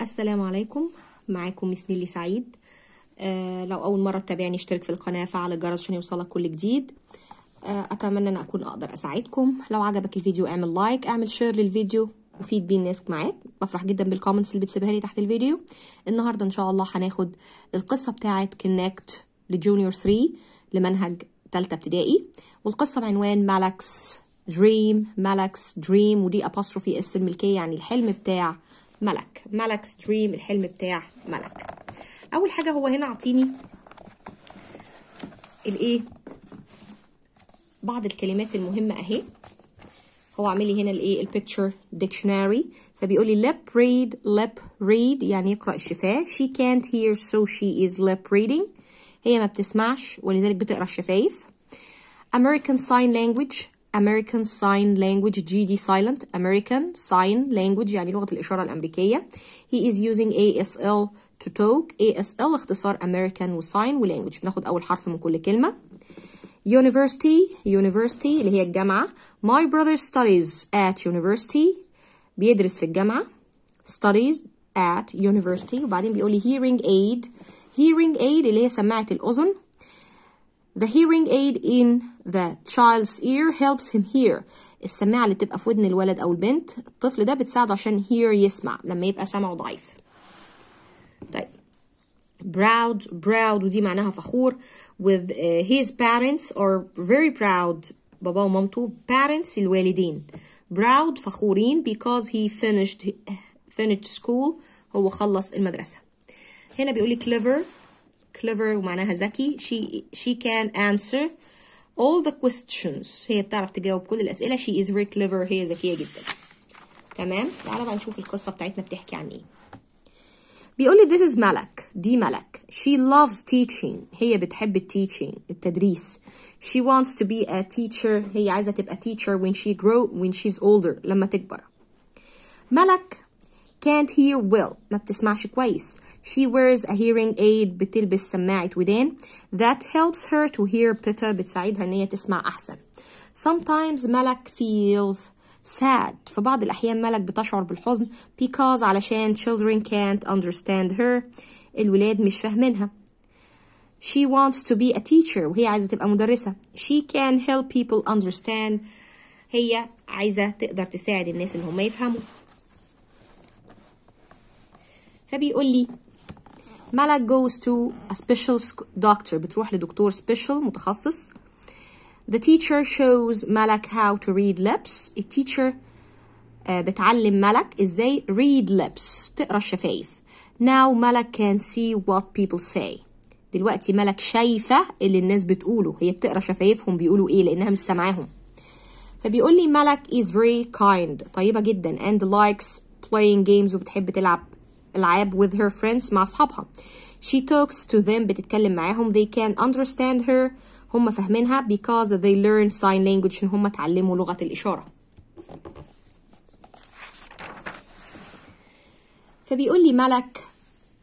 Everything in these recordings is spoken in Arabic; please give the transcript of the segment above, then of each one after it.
السلام عليكم معاكم سنيلي سعيد آه لو اول مره تتابعني اشترك في القناه فعل الجرس عشان يوصلك كل جديد آه اتمنى ان اكون اقدر اساعدكم لو عجبك الفيديو اعمل لايك اعمل شير للفيديو وفيد بيه الناس معاك بفرح جدا بالكومنتس اللي بتسيبها لي تحت الفيديو النهارده ان شاء الله هناخد القصه بتاعه كونكت لجونيور 3 لمنهج ثالثه ابتدائي والقصه بعنوان مالكس دريم مالكس دريم ودي ابوستروفي اس الملكيه يعني الحلم بتاع ملك ملك's ستريم الحلم بتاع ملك اول حاجه هو هنا اعطيني الايه بعض الكلمات المهمه اهي هو عامل لي هنا الايه البيكتشر ديكشنري فبيقول لي lip read lip read يعني يقرا الشفاه she can't hear so she is lip reading هي ما بتسمعش ولذلك بتقرا الشفايف American Sign Language American Sign Language جي دي silent American Sign Language يعني لغة الإشارة الأمريكية he is using ASL to talk ASL اختصار American و Sign و Language بناخد أول حرف من كل كلمة University University اللي هي الجامعة My brother studies at university بيدرس في الجامعة studies at university وبعدين بيقول لي hearing aid hearing aid اللي هي سماعة الأذن The hearing aid in the child's ear helps him hear. السماعة اللي بتبقى في ودن الولد أو البنت الطفل ده بتساعده عشان hear يسمع لما يبقى سمعه ضعيف. طيب proud proud ودي معناها فخور with uh, his parents or very proud بابا ومامته parents الوالدين proud فخورين because he finished finished school هو خلص المدرسة هنا بيقولي clever clever ومعناها ذكي she she can answer all the questions هي بتعرف تجاوب كل الأسئلة she is very clever هي ذكية جدا تمام تعالى بقى نشوف القصة بتاعتنا بتحكي عن ايه بيقول this is ملك دي ملك she loves teaching هي بتحب التيتشينج التدريس she wants to be a teacher هي عايزة تبقى teacher when she grow when she's older لما تكبر ملك can't hear well ما بتسمعش كويس she wears a hearing aid بتلبس سماعة ودان that helps her to hear better بتساعدها ان هي تسمع احسن sometimes ملك feels sad في بعض الأحيان ملك بتشعر بالحزن because علشان children can't understand her الولاد مش فاهمينها she wants to be a teacher وهي عايزة تبقى مدرسة she can help people understand هي عايزة تقدر تساعد الناس إن هم يفهموا فبيقول لي مالك goes to a special doctor بتروح لدكتور special متخصص The teacher shows مالك how to read lips التيتشر uh, بتعلم ملك ازاي read lips تقرا الشفايف now ملك can see what people say دلوقتي ملك شايفه اللي الناس بتقوله هي بتقرا شفايفهم بيقولوا ايه لانها مش سامعاهم فبيقول لي ملك is very kind طيبه جدا and likes playing games وبتحب تلعب العاب with her friends مع اصحابها she talks to them بتتكلم معاهم they can understand her هم فاهمينها because they learn sign language إن هم اتعلموا لغة الإشارة فبيقول لي ملك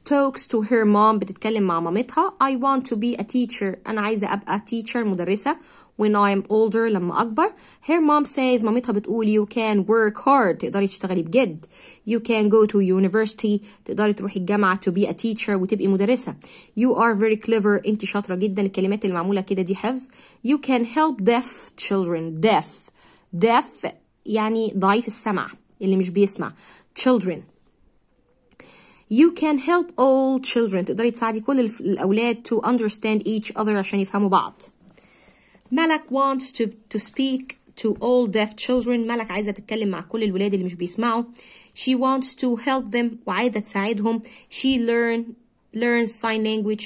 talks to her mom بتتكلم مع مامتها I want to be a teacher أنا عايزة أبقى teacher مدرسة when I am older لما أكبر her mom says مامتها بتقول you can work hard تقدري تشتغلي بجد you can go to university تقدري تروحي الجامعة to be a teacher وتبقي مدرسة you are very clever أنت شاطرة جدا الكلمات اللي معمولة كده دي حفظ you can help deaf children deaf deaf يعني ضعيف السمع اللي مش بيسمع children you can help all children تقدري تساعدي كل الأولاد to understand each other عشان يفهموا بعض Malak wants to, to speak to all deaf children Malak عايزة تتكلم مع كل الولاد اللي مش بيسمعوا She wants to help them وعايزة تساعدهم She learn, learns sign language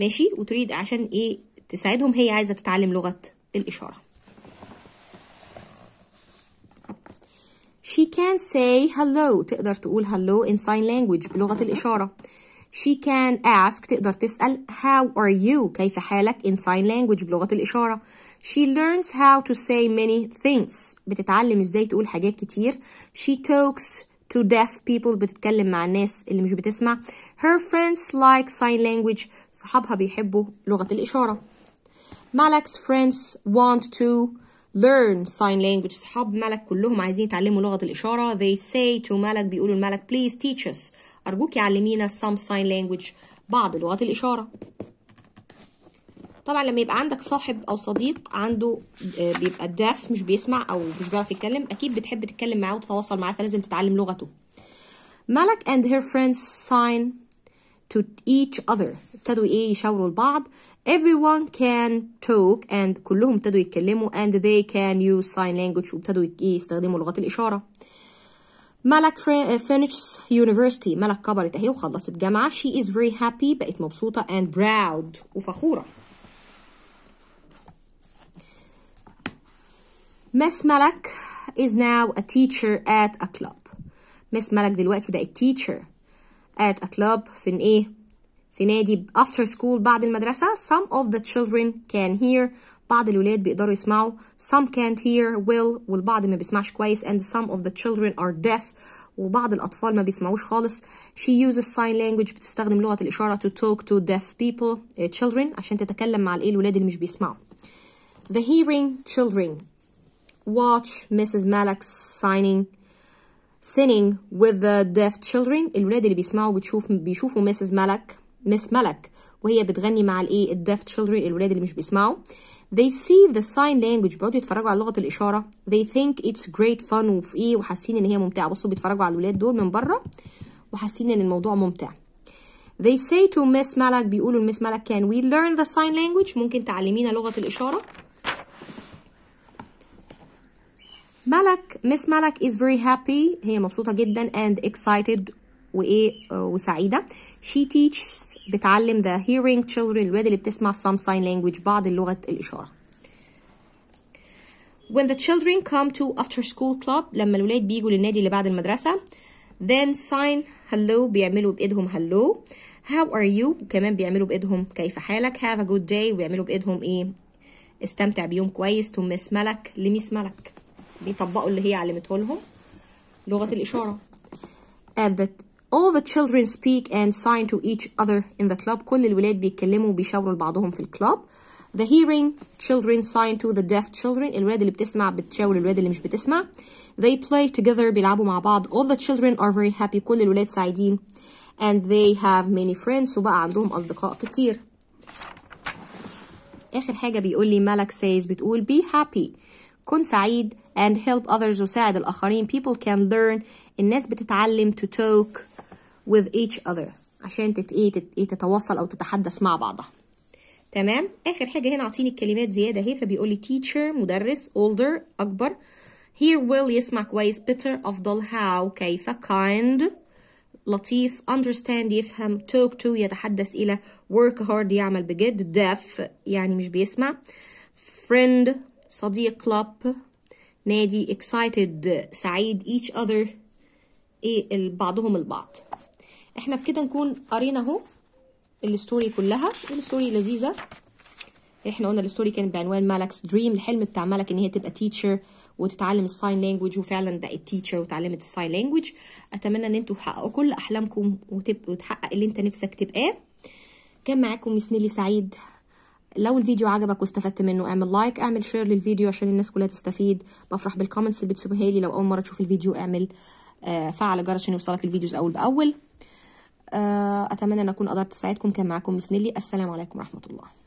ماشي وتريد عشان إيه تساعدهم هي عايزة تتعلم لغة الإشارة she can say hello تقدر تقول hello in sign language بلغة الإشارة she can ask تقدر تسأل how are you كيف حالك in sign language بلغة الإشارة she learns how to say many things بتتعلم إزاي تقول حاجات كتير she talks to deaf people بتتكلم مع الناس اللي مش بتسمع her friends like sign language صحابها بيحبوا لغة الإشارة Malak's friends want to learn sign language صحاب ملك كلهم عايزين يتعلموا لغة الإشارة they say to ملك بيقولوا الملك please teach us أرجوك علمينا some sign language بعض لغات الإشارة طبعا لما يبقى عندك صاحب او صديق عنده آه، بيبقى داف مش بيسمع او مش بيعرف يتكلم اكيد بتحب تتكلم معاه وتتواصل معاه فلازم تتعلم لغته ملك and her friends sign to each other ابتدوا ايه يشاوروا لبعض everyone can talk and كلهم ابتدوا يتكلموا and they can use sign language وابتدوا يستخدموا لغات الإشارة ملك finished university ملك كبرت اهي وخلصت جامعة she is very happy بقت مبسوطة and proud وفخورة مس ملك is now a teacher at a club مس ملك دلوقتي بقت teacher at a club في ايه في نادي after school بعد المدرسة some of the children can hear بعض الولاد بيقدروا يسمعوا some can't hear will والبعض ما بيسمعش كويس and some of the children are deaf وبعض الأطفال ما بيسمعوش خالص she uses sign language بتستخدم لغة الإشارة to talk to deaf people uh, children عشان تتكلم مع الإيه الولاد اللي مش بيسمعوا the hearing children watch Mrs. Malak's signing singing with the deaf children الولاد اللي بيسمعوا بتشوف بيشوفوا ميسز ملك مس ملك وهي بتغني مع الايه الديف children الولاد اللي مش بيسمعوا they see the sign language بيقعدوا يتفرجوا على لغه الاشاره they think it's great fun وفي ايه وحاسين ان هي ممتعه بصوا بيتفرجوا على الولاد دول من بره وحاسين ان الموضوع ممتع they say to miss ملك بيقولوا لمس ملك can we learn the sign language ممكن تعلمينا لغه الاشاره مالك مس مالك is very happy هي مبسوطة جدا and excited وإيه آه، وسعيدة she teaches بتعلم the hearing children الولاد اللي بتسمع some sign language بعض اللغة الإشارة when the children come to after school club لما الولاد بيجوا للنادي اللي بعد المدرسة then sign hello بيعملوا بإيدهم hello how are you كمان بيعملوا بإيدهم كيف حالك have a good day بيعملوا بإيدهم إيه استمتع بيوم كويس to miss ملك لميس ملك بيطبقوا اللي هي علمته لهم لغه الاشاره and that all the children speak and sign to each other in the club كل الولاد بيتكلموا وبيشاوروا لبعضهم في الكلاب the hearing children sign to the deaf children الولاد اللي بتسمع بتشاور الولاد اللي مش بتسمع they play together بيلعبوا مع بعض all the children are very happy كل الولاد سعيدين and they have many friends وبقى عندهم أصدقاء كتير آخر حاجة بيقول لي ملك سايز بتقول be happy كن سعيد and help others وساعد الآخرين people can learn الناس بتتعلم to talk with each other عشان تت ايه تتواصل أو تتحدث مع بعضها تمام آخر حاجة هنا عاطيني الكلمات زيادة هي فبيقول لي teacher مدرس older أكبر here will يسمع كويس better أفضل how كيف kind لطيف understand يفهم talk to يتحدث إلى work hard يعمل بجد deaf يعني مش بيسمع friend صديق club نادي excited سعيد each other ايه بعضهم البعض احنا بكده نكون قرينا اهو الستوري كلها الستوري لذيذه احنا قلنا الستوري كانت بعنوان مالكس دريم الحلم بتاع مالك ان هي تبقى تيتشر وتتعلم الساين لانجوج وفعلا بقت تيتشر وتعلمت الساين لانجوج اتمنى ان انتوا تحققوا كل احلامكم وتبقوا تحقق اللي انت نفسك تبقاه كان معاكم ميس نيلي سعيد لو الفيديو عجبك واستفدت منه اعمل لايك اعمل شير للفيديو عشان الناس كلها تستفيد بفرح بالكومنتس اللي بتسيبها لي لو اول مره تشوف الفيديو اعمل آه، فعل الجرس عشان يوصلك الفيديوز اول باول آه، اتمنى ان اكون قدرت اساعدكم كان معاكم مسنلي السلام عليكم ورحمه الله